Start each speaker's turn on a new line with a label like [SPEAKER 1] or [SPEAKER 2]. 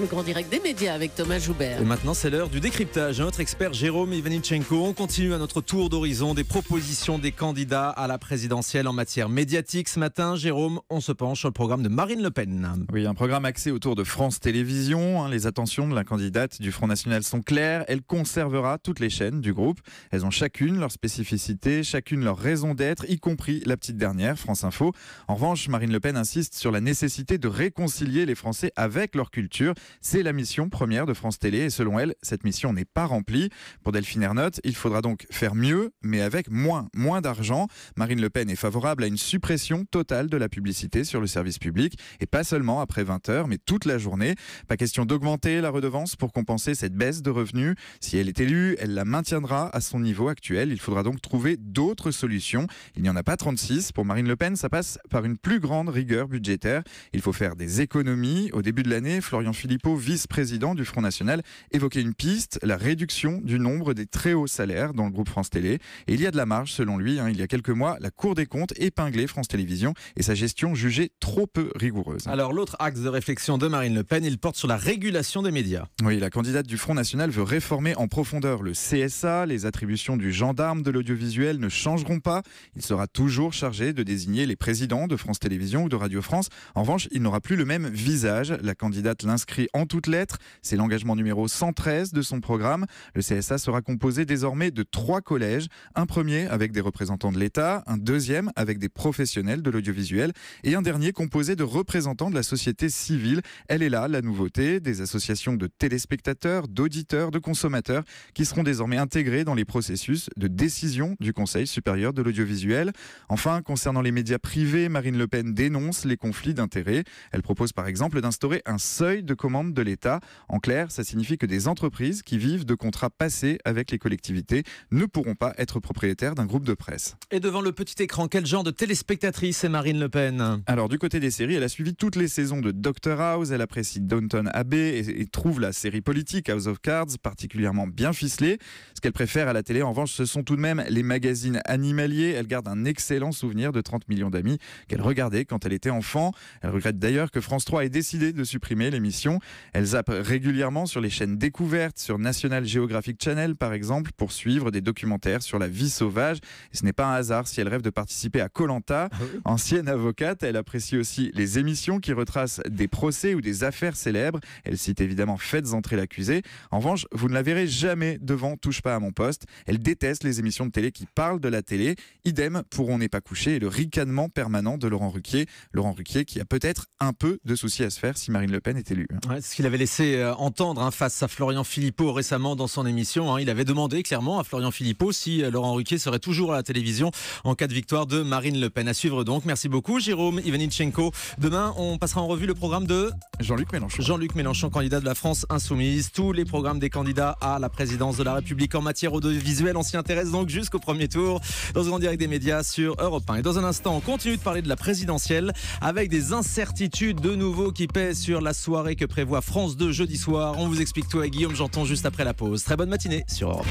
[SPEAKER 1] Le grand direct des médias avec Thomas Joubert. Et maintenant, c'est l'heure du décryptage. Notre expert Jérôme Ivanichenko, on continue à notre tour d'horizon des propositions des candidats à la présidentielle en
[SPEAKER 2] matière médiatique. Ce matin, Jérôme, on se penche sur le programme de Marine Le Pen. Oui, un programme axé autour de France Télévisions. Hein. Les attentions de la candidate du Front National sont claires. Elle conservera toutes les chaînes du groupe. Elles ont chacune leur spécificité, chacune leur raison d'être, y compris la petite dernière, France Info. En revanche, Marine Le Pen insiste sur la nécessité de réconcilier les Français avec leur culture. C'est la mission première de France Télé et selon elle, cette mission n'est pas remplie. Pour Delphine Ernotte, il faudra donc faire mieux, mais avec moins, moins d'argent. Marine Le Pen est favorable à une suppression totale de la publicité sur le service public et pas seulement après 20h, mais toute la journée. Pas question d'augmenter la redevance pour compenser cette baisse de revenus. Si elle est élue, elle la maintiendra à son niveau actuel. Il faudra donc trouver d'autres solutions. Il n'y en a pas 36. Pour Marine Le Pen, ça passe par une plus grande rigueur budgétaire. Il faut faire des économies. Au début de l'année, Florian Philippot, vice-président du Front National, évoquait une piste, la réduction du nombre des très hauts salaires dans le groupe France Télé. Et il y a de la marge, selon lui. Hein. il y a quelques mois, la Cour des comptes épinglait France Télévisions et sa gestion jugée trop peu rigoureuse. Alors
[SPEAKER 1] l'autre axe de réflexion de Marine
[SPEAKER 2] Le Pen, il porte sur la régulation des médias. Oui, la candidate du Front National veut réformer en profondeur le CSA. Les attributions du gendarme de l'audiovisuel ne changeront pas. Il sera toujours chargé de désigner les présidents de France Télévisions ou de Radio France. En revanche, il n'aura plus le même visage. La candidate l'inscrit en toutes lettres. C'est l'engagement numéro 113 de son programme. Le CSA sera composé désormais de trois collèges. Un premier avec des représentants de l'État, un deuxième avec des professionnels de l'audiovisuel et un dernier composé de représentants de la société civile. Elle est là, la nouveauté, des associations de téléspectateurs, d'auditeurs, de consommateurs qui seront désormais intégrés dans les processus de décision du Conseil supérieur de l'audiovisuel. Enfin, concernant les médias privés, Marine Le Pen dénonce les conflits d'intérêts. Elle propose par exemple d'instaurer un seul de commande de l'État. En clair, ça signifie que des entreprises qui vivent de contrats passés avec les collectivités ne pourront pas être propriétaires d'un groupe de presse. Et devant le petit écran, quel genre de téléspectatrice est Marine Le Pen Alors du côté des séries, elle a suivi toutes les saisons de Doctor House, elle apprécie Downton Abbey et, trouve la série politique House of Cards particulièrement bien ficelée. Ce qu'elle préfère à la télé, en revanche, ce sont tout de même les magazines animaliers. Elle garde un excellent souvenir de 30 millions d'amis qu'elle regardait quand elle était enfant. Elle regrette d'ailleurs que France 3 ait décidé de supprimer les l'émission. Elle zappe régulièrement sur les chaînes découvertes, sur National Geographic Channel par exemple, pour suivre des documentaires sur la vie sauvage. ce n'est pas un hasard si elle rêve de participer à Colanta. Ah Ancienne avocate, elle apprécie aussi les émissions qui retracent des procès ou des affaires célèbres. Elle cite évidemment Faites entrer l'accusé. En revanche, vous ne la verrez jamais devant Touche pas à mon poste. Elle déteste les émissions de télé qui parlent de la télé. Idem pour On n'est pas couché et le ricanement permanent de Laurent Ruquier. Laurent Ruquier qui a peut-être un peu de soucis à se faire si Marine Le Pen est est élu. Hein.
[SPEAKER 1] Ouais, ce qu'il avait laissé euh, entendre hein, face à Florian Philippot récemment dans son émission. Hein. il avait demandé clairement à Florian Philippot si euh, Laurent Ruquier serait toujours à la télévision en cas de victoire de Marine Le Pen. À suivre donc. Merci beaucoup, Jérôme Ivanichenko. Demain, on passera en revue le programme de Jean-Luc Mélenchon. Jean-Luc Mélenchon, candidat de la France Insoumise. Tous les programmes des candidats à la présidence de la République en matière audiovisuelle. On s'y intéresse donc jusqu'au premier tour dans Grand direct des médias sur Europe 1. Et dans un instant, on continue de parler de la présidentielle avec des incertitudes de nouveau qui pèsent sur la soirée que prévoit France 2 jeudi soir. On vous explique tout à Guillaume J'entends juste après la pause. Très bonne matinée sur Europe.